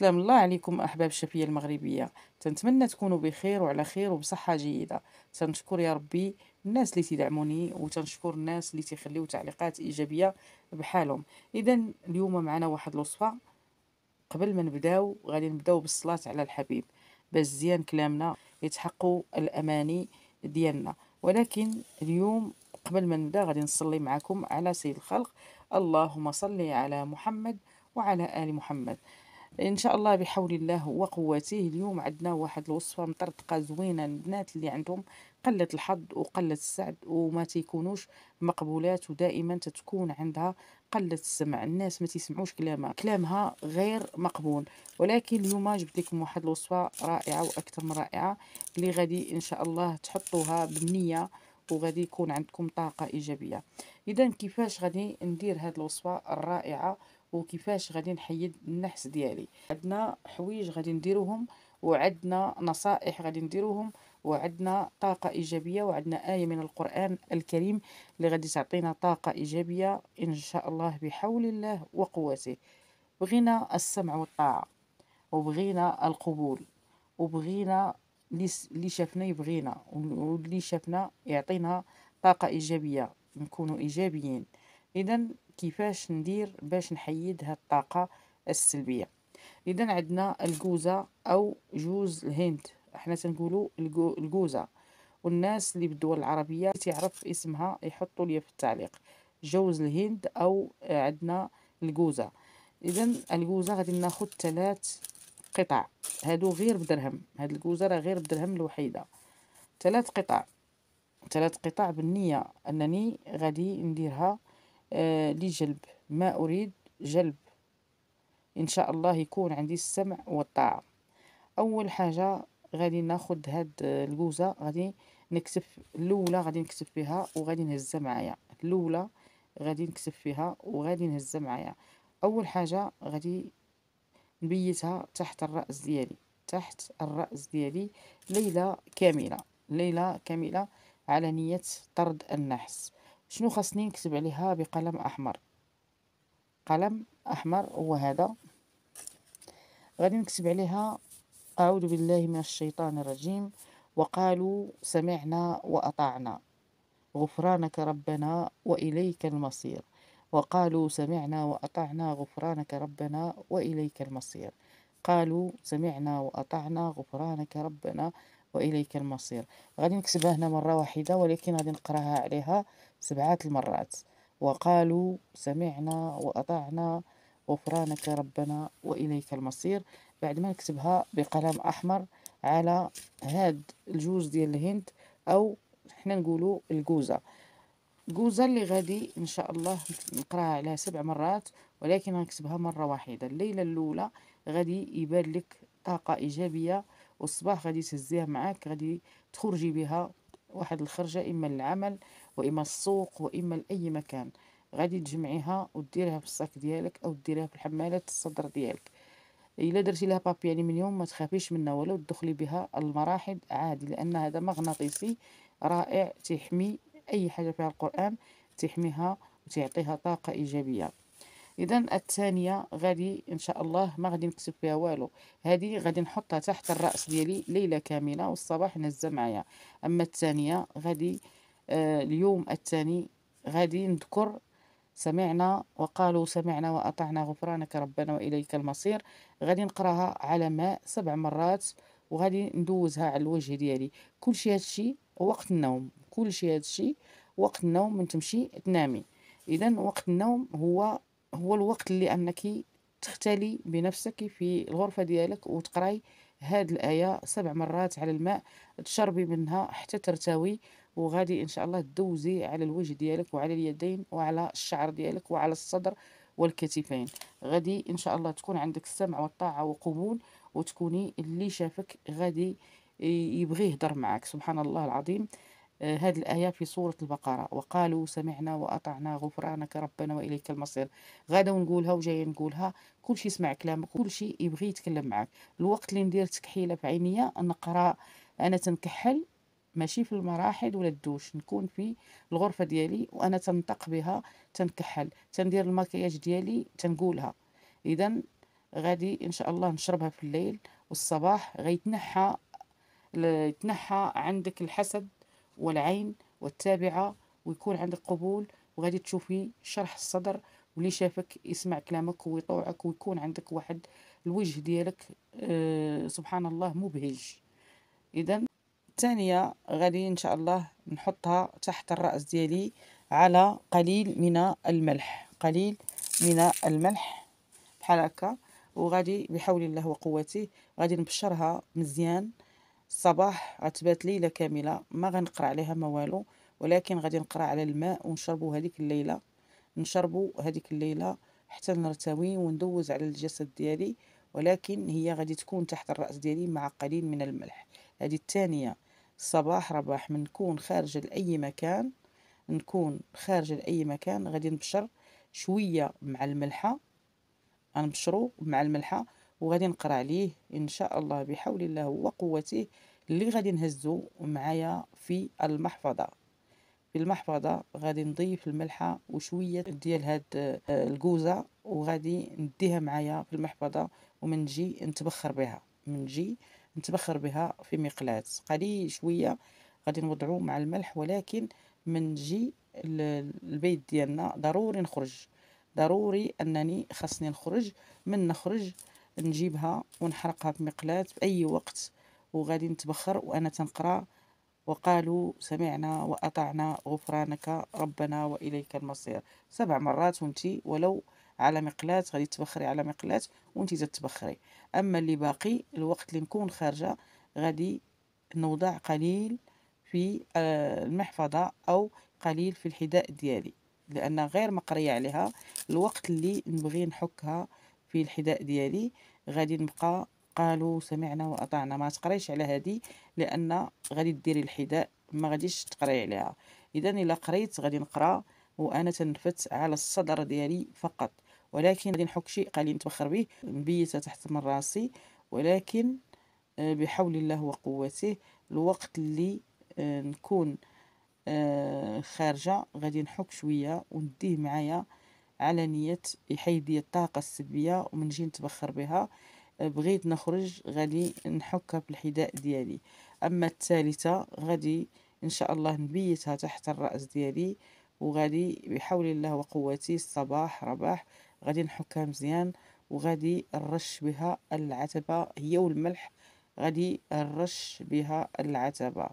سلام الله عليكم أحباب الشفية المغربية تنتمنى تكونوا بخير وعلى خير وبصحة جيدة تنشكر يا ربي الناس اللي تدعموني وتنشكر الناس اللي تخليو تعليقات إيجابية بحالهم إذا اليوم معنا واحد الوصفة قبل ما نبداو غادي نبداو بالصلاة على الحبيب باش زيان كلامنا يتحقوا الأماني ديالنا ولكن اليوم قبل ما نبدا غادي نصلي معكم على سيد الخلق اللهم صل على محمد وعلى آل محمد ان شاء الله بحول الله وقوته اليوم عندنا واحد الوصفه مطرطقه زوينه البنات اللي عندهم قله الحظ وقله السعد وما تيكونوش مقبولات ودائما تتكون عندها قله السمع الناس ما تسمعوش كلامها كلامها غير مقبول ولكن اليوم جبت لكم واحد الوصفه رائعه واكثر من رائعه اللي غادي ان شاء الله تحطوها بالنيه وغادي يكون عندكم طاقه ايجابيه اذا كيفاش غادي ندير هاد الوصفه الرائعه وكيفاش غادي نحيد النحس ديالي عندنا حوايج غادي نديروهم وعندنا نصائح غادي نديروهم وعندنا طاقة إيجابية وعندنا آية من القرآن الكريم اللي غادي تعطينا طاقة إيجابية إن شاء الله بحول الله وقوته بغينا السمع والطاعة وبغينا القبول وبغينا اللي شافنا يبغينا واللي شافنا يعطينا طاقة إيجابية نكونوا إيجابيين إذا كيفاش ندير باش نحيد هاد الطاقه السلبيه اذا عندنا الجوزة او جوز الهند احنا تنقولوا الجوزة والناس اللي بالدول العربيه تعرف اسمها يحطوا لي في التعليق جوز الهند او عندنا الجوزة اذا الجوزة غادي ناخد ثلاث قطع هادو غير بدرهم هاد الجوزة راه غير بدرهم الوحيده ثلاث قطع ثلاث قطع بالنيه انني غادي نديرها آه، لجلب ما أريد جلب إن شاء الله يكون عندي السمع والطاعة أول حاجة غادي ناخد هاد آه، الجوزة غادي نكسف الأولى غادي نكسف فيها وغادي نهزها معايا الأولى غادي نكسف فيها وغادي نهزها معايا أول حاجة غادي نبيتها تحت الرأس ديالي تحت الرأس ديالي ليلة كاملة ليلة كاملة على نية طرد النحس شنو خاصني نكتب عليها بقلم احمر قلم احمر هو هذا غادي نكتب عليها اعوذ بالله من الشيطان الرجيم وقالوا سمعنا واطعنا غفرانك ربنا واليك المصير وقالوا سمعنا واطعنا غفرانك ربنا واليك المصير قالوا سمعنا واطعنا غفرانك ربنا وإليك المصير غادي نكتبها هنا مرة واحدة ولكن غادي نقراها عليها سبعة المرات وقالوا سمعنا وأطعنا غفرانك ربنا وإليك المصير بعد ما نكتبها بقلم أحمر على هاد الجوز ديال الهند أو حنا نقولوا الجوزة الجوزة اللي غادي إن شاء الله نقراها عليها سبع مرات ولكن غنكتبها مرة واحدة الليلة الأولى غادي يبان لك طاقة إيجابية والصباح غادي تهزيها معاك غادي تخرجي بها واحد الخرجة إما للعمل وإما السوق وإما لأي مكان غادي تجمعيها وديريها في الصاك ديالك أو ديريها في الحمالة الصدر ديالك الا درتي لها بابي يعني من يوم ما تخافيش منها ولو تدخلي بها المراحل عادي لان هذا مغناطيسي رائع تيحمي اي حاجه فيها القران تيحميها وتعطيها طاقه ايجابيه اذا الثانيه غادي ان شاء الله ما غادي نكتب فيها والو هذه غادي نحطها تحت الراس ديالي ليله كامله والصباح نهزها معايا اما الثانيه غادي آه اليوم الثاني غادي نذكر سمعنا وقالوا سمعنا وأطعنا غفرانك ربنا وإليك المصير غادي نقراها على ماء سبع مرات وغادي ندوزها على الوجه ديالي كل شيء هادشي وقت النوم كل شيء هادشي وقت النوم من تمشي تنامي إذا وقت النوم هو هو الوقت اللي انك تختلي بنفسك في الغرفة ديالك وتقراي هاد الآية سبع مرات على الماء تشربي منها حتى ترتوي وغادي إن شاء الله تدوزي على الوجه ديالك وعلى اليدين وعلى الشعر ديالك وعلى الصدر والكتفين غادي إن شاء الله تكون عندك السمع والطاعة وقبول وتكوني اللي شافك غادي يبغي يهضر معك سبحان الله العظيم هذه الآية في سورة البقرة وقالوا سمعنا وأطعنا غفرانك ربنا وإليك المصير غدا ونقولها وجاية نقولها كل شيء يسمع كلامك كل شيء يبغي يتكلم معك الوقت اللي ندير تكحيلة بعينية نقرأ أنا تنكحل ماشي في المراحل ولا الدوش نكون في الغرفة ديالي وأنا تنطق بها تنكحل تندير المكياج ديالي تنقولها إذا غادي إن شاء الله نشربها في الليل والصباح غيتنحى يتنحى عندك الحسد والعين والتابعة ويكون عندك قبول وغادي تشوفي شرح الصدر واللي شافك يسمع كلامك ويطوعك ويكون عندك واحد الوجه ديالك أه سبحان الله مبهج اذا الثانيه غادي ان شاء الله نحطها تحت الراس ديالي على قليل من الملح قليل من الملح بحال هكا وغادي بحول الله وقوته غادي نبشرها مزيان الصباح عتبات ليله كامله ما غنقرا عليها ما والو ولكن غادي نقرا على الماء ونشربو هذيك الليله نشربو هذيك الليله حتى نرتوي وندوز على الجسد ديالي ولكن هي غادي تكون تحت الراس ديالي مع قليل من الملح هذه الثانيه الصباح رباح من نكون خارجه لاي مكان نكون خارجه لاي مكان غادي نبشر شويه مع الملحه غنبشرو مع الملحه وغادي نقرا عليه ان شاء الله بحول الله وقوته اللي غادي نهزو معايا في المحفظه في المحفظه غادي نضيف الملحه وشويه ديال هاد آه، الكوزه وغادي نديها معايا في المحفظه ومن نتبخر بها من نتبخر بها في مقلاه قليل شويه غادي نوضعو مع الملح ولكن من نجي البيت ديالنا ضروري نخرج ضروري انني خاصني نخرج من نخرج نجيبها ونحرقها بمقلاة بأي وقت وغادي نتبخر وأنا تنقرا وقالوا سمعنا وأطعنا غفرانك ربنا وإليك المصير سبع مرات وانتي ولو على مقلاة غادي تبخري على مقلاة وانتي تتبخري أما اللي باقي الوقت اللي نكون خارجة غادي نوضع قليل في آه، المحفظة أو قليل في الحذاء ديالي لأن غير مقرية عليها الوقت اللي نبغي نحكها في الحذاء ديالي غادي نبقى قالوا سمعنا واطعنا ما تقريش على هذه لان غادي ديري الحذاء ما غاديش تقري عليها اذا الا قريت غادي نقرا وانا تنفت على الصدر ديالي فقط ولكن غادي نحك شيء قليل نتبخر به مبيته تحت من راسي ولكن آه، بحول الله وقوته الوقت اللي آه، نكون آه، خارجه غادي نحك شويه ونديه معايا على نية يحيد الطاقة السلبية ومن نجي نتبخر بها آه، بغيت نخرج غادي نحكها بالحذاء ديالي اما الثالثة غادي ان شاء الله نبيتها تحت الراس ديالي وغادي بحول الله وقوتي الصباح رباح غادي نحكها مزيان وغادي نرش بها العتبة هي والملح غادي نرش بها العتبة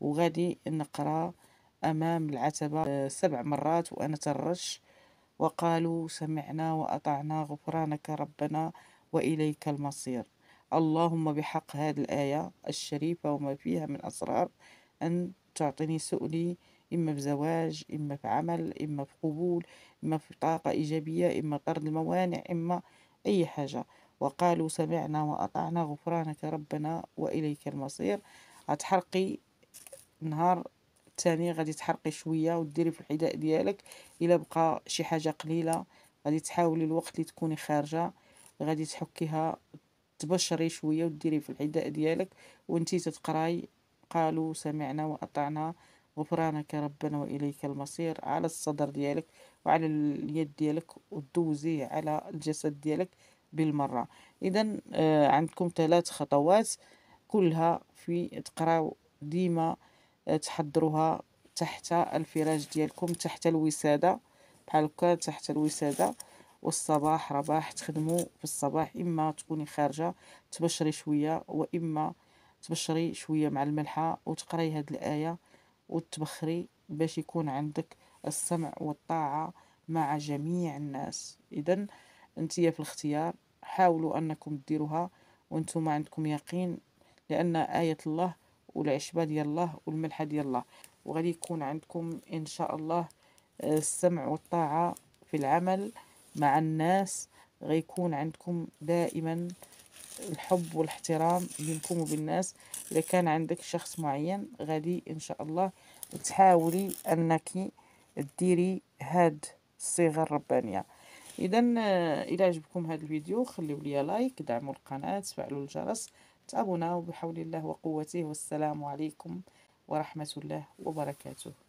وغادي نقرا امام العتبة آه، سبع مرات وانا ترش وقالوا سمعنا وأطعنا غفرانك ربنا وإليك المصير اللهم بحق هذه الآية الشريفة وما فيها من أسرار أن تعطيني سؤلي إما في زواج إما في عمل إما في قبول إما في طاقة إيجابية إما طرد الموانع إما أي حاجة وقالوا سمعنا وأطعنا غفرانك ربنا وإليك المصير هتحرقي نهار الثاني غادي تحرقي شويه وديري في الحذاء ديالك الا بقى شي حاجه قليله غادي تحاولي الوقت اللي تكوني خارجه غادي تحكيها تبشري شويه وديري في الحذاء ديالك وانتي تتقراي قالوا سمعنا واطعنا غفرانك ربنا واليك المصير على الصدر ديالك وعلى اليد ديالك ودوزيه على الجسد ديالك بالمره اذا آه عندكم ثلاث خطوات كلها في تقراو ديما تحضروها تحت الفراش ديالكم تحت الوساده بحال هكا تحت الوساده والصباح رباح تخدموا في الصباح اما تكوني خارجه تبشري شويه واما تبشري شويه مع الملحه وتقراي هاد الايه وتبخري باش يكون عندك السمع والطاعه مع جميع الناس اذا انتيا في الاختيار حاولوا انكم ديروها وانتم عندكم يقين لان ايه الله والعشبه ديال الله والملحه ديال الله وغادي يكون عندكم ان شاء الله آه، السمع والطاعه في العمل مع الناس غيكون عندكم دائما الحب والاحترام بينكم وبالناس الا كان عندك شخص معين غادي ان شاء الله تحاولي انك ديري هاد الصيغه الربانيه اذا الى آه، عجبكم هذا الفيديو خليو لي لايك دعموا القناه فعلوا الجرس تابعونا وبحول الله وقوته والسلام عليكم ورحمة الله وبركاته